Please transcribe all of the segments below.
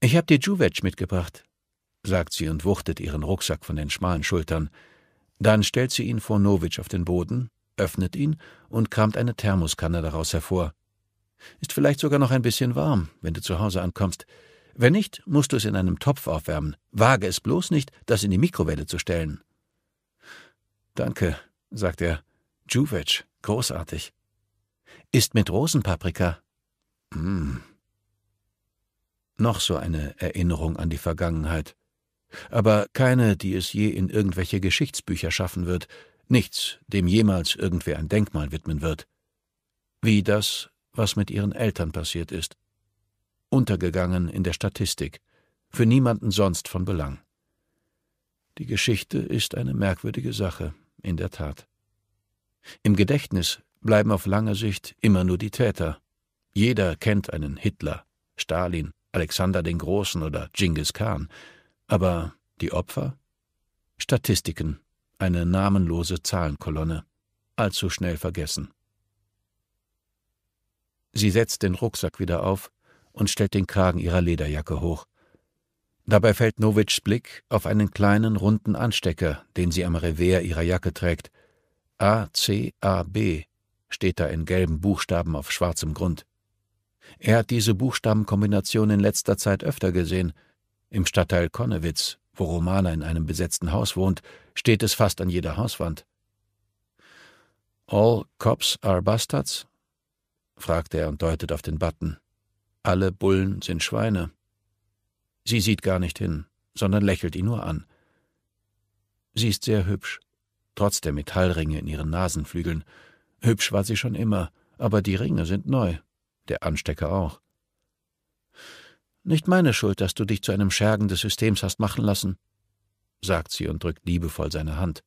Ich hab dir Juvetsch mitgebracht, sagt sie und wuchtet ihren Rucksack von den schmalen Schultern. Dann stellt sie ihn vor Nowitsch auf den Boden, öffnet ihn und kramt eine Thermoskanne daraus hervor. Ist vielleicht sogar noch ein bisschen warm, wenn du zu Hause ankommst. Wenn nicht, musst du es in einem Topf aufwärmen. Wage es bloß nicht, das in die Mikrowelle zu stellen. Danke, sagt er. Juvetsch, großartig. Ist mit Rosenpaprika. Mmh. Noch so eine Erinnerung an die Vergangenheit. Aber keine, die es je in irgendwelche Geschichtsbücher schaffen wird, nichts, dem jemals irgendwer ein Denkmal widmen wird. Wie das, was mit ihren Eltern passiert ist. Untergegangen in der Statistik, für niemanden sonst von Belang. Die Geschichte ist eine merkwürdige Sache, in der Tat. Im Gedächtnis bleiben auf lange Sicht immer nur die Täter. Jeder kennt einen Hitler, Stalin, Alexander den Großen oder Genghis Khan. Aber die Opfer? Statistiken, eine namenlose Zahlenkolonne, allzu schnell vergessen. Sie setzt den Rucksack wieder auf und stellt den Kragen ihrer Lederjacke hoch. Dabei fällt Nowitschs Blick auf einen kleinen runden Anstecker, den sie am Revers ihrer Jacke trägt. ACAB steht da in gelben Buchstaben auf schwarzem Grund. Er hat diese Buchstabenkombination in letzter Zeit öfter gesehen. Im Stadtteil Konnewitz, wo Romana in einem besetzten Haus wohnt, steht es fast an jeder Hauswand. All cops are bastards? fragte er und deutet auf den Button. Alle Bullen sind Schweine. Sie sieht gar nicht hin, sondern lächelt ihn nur an. Sie ist sehr hübsch, trotz der Metallringe in ihren Nasenflügeln. Hübsch war sie schon immer, aber die Ringe sind neu der Anstecker auch. Nicht meine Schuld, dass du dich zu einem Schergen des Systems hast machen lassen, sagt sie und drückt liebevoll seine Hand.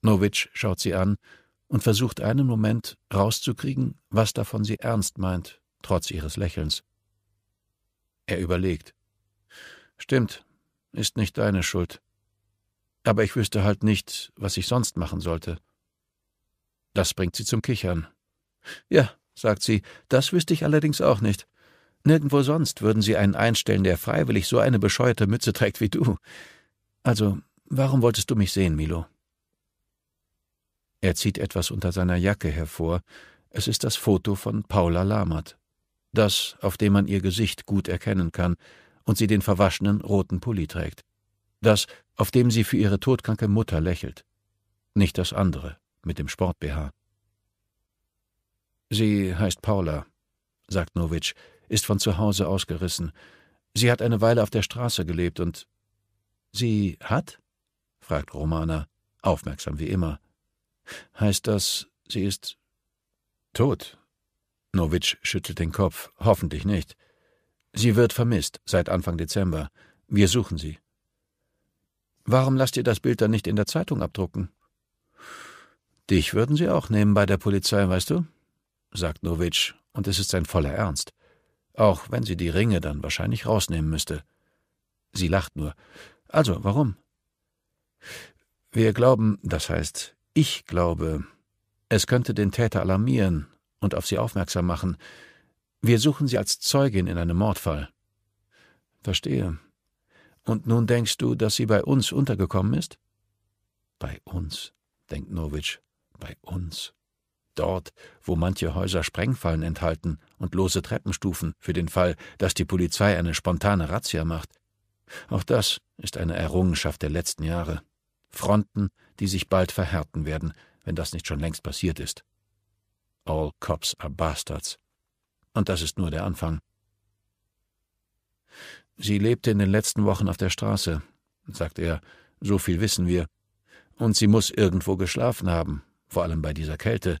Novitsch schaut sie an und versucht einen Moment rauszukriegen, was davon sie ernst meint, trotz ihres Lächelns. Er überlegt. Stimmt, ist nicht deine Schuld. Aber ich wüsste halt nicht, was ich sonst machen sollte. Das bringt sie zum Kichern. Ja, sagt sie, das wüsste ich allerdings auch nicht. Nirgendwo sonst würden sie einen einstellen, der freiwillig so eine bescheuerte Mütze trägt wie du. Also, warum wolltest du mich sehen, Milo? Er zieht etwas unter seiner Jacke hervor. Es ist das Foto von Paula Lamert. Das, auf dem man ihr Gesicht gut erkennen kann und sie den verwaschenen roten Pulli trägt. Das, auf dem sie für ihre todkranke Mutter lächelt. Nicht das andere, mit dem Sport-BH. Sie heißt Paula, sagt Nowitsch, ist von zu Hause ausgerissen. Sie hat eine Weile auf der Straße gelebt und. Sie hat? fragt Romana, aufmerksam wie immer. Heißt das, sie ist. tot? Nowitsch schüttelt den Kopf. Hoffentlich nicht. Sie wird vermisst seit Anfang Dezember. Wir suchen sie. Warum lasst ihr das Bild dann nicht in der Zeitung abdrucken? Dich würden sie auch nehmen bei der Polizei, weißt du? sagt Nowitsch, und es ist sein voller Ernst. Auch wenn sie die Ringe dann wahrscheinlich rausnehmen müsste. Sie lacht nur. Also, warum? Wir glauben, das heißt, ich glaube, es könnte den Täter alarmieren und auf sie aufmerksam machen. Wir suchen sie als Zeugin in einem Mordfall. Verstehe. Und nun denkst du, dass sie bei uns untergekommen ist? Bei uns, denkt Nowitsch, bei uns. Dort, wo manche Häuser Sprengfallen enthalten und lose Treppenstufen für den Fall, dass die Polizei eine spontane Razzia macht. Auch das ist eine Errungenschaft der letzten Jahre. Fronten, die sich bald verhärten werden, wenn das nicht schon längst passiert ist. All cops are bastards. Und das ist nur der Anfang. Sie lebte in den letzten Wochen auf der Straße, sagt er, so viel wissen wir. Und sie muss irgendwo geschlafen haben, vor allem bei dieser Kälte.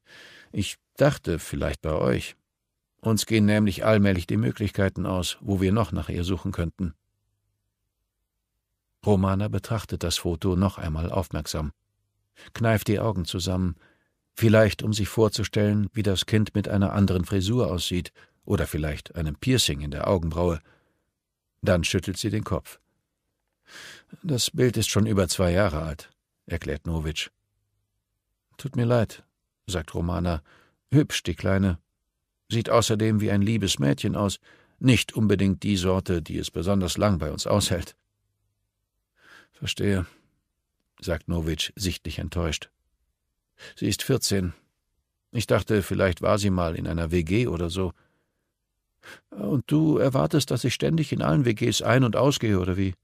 Ich dachte vielleicht bei euch. Uns gehen nämlich allmählich die Möglichkeiten aus, wo wir noch nach ihr suchen könnten. Romana betrachtet das Foto noch einmal aufmerksam, kneift die Augen zusammen, vielleicht um sich vorzustellen, wie das Kind mit einer anderen Frisur aussieht oder vielleicht einem Piercing in der Augenbraue. Dann schüttelt sie den Kopf. Das Bild ist schon über zwei Jahre alt, erklärt Nowitsch. Tut mir leid, sagt Romana. Hübsch, die Kleine. Sieht außerdem wie ein liebes Mädchen aus, nicht unbedingt die Sorte, die es besonders lang bei uns aushält. Verstehe, sagt Nowitsch sichtlich enttäuscht. Sie ist vierzehn. Ich dachte, vielleicht war sie mal in einer WG oder so. Und du erwartest, dass ich ständig in allen WGs ein- und ausgehe, oder wie?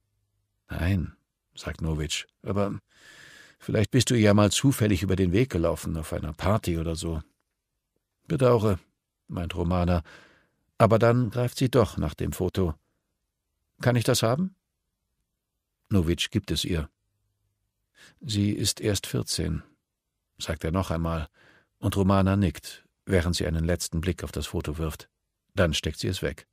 Nein, sagt Nowitsch, aber Vielleicht bist du ihr ja mal zufällig über den Weg gelaufen, auf einer Party oder so. Bedauere, meint Romana, aber dann greift sie doch nach dem Foto. Kann ich das haben? Novic gibt es ihr. Sie ist erst vierzehn, sagt er noch einmal, und Romana nickt, während sie einen letzten Blick auf das Foto wirft. Dann steckt sie es weg.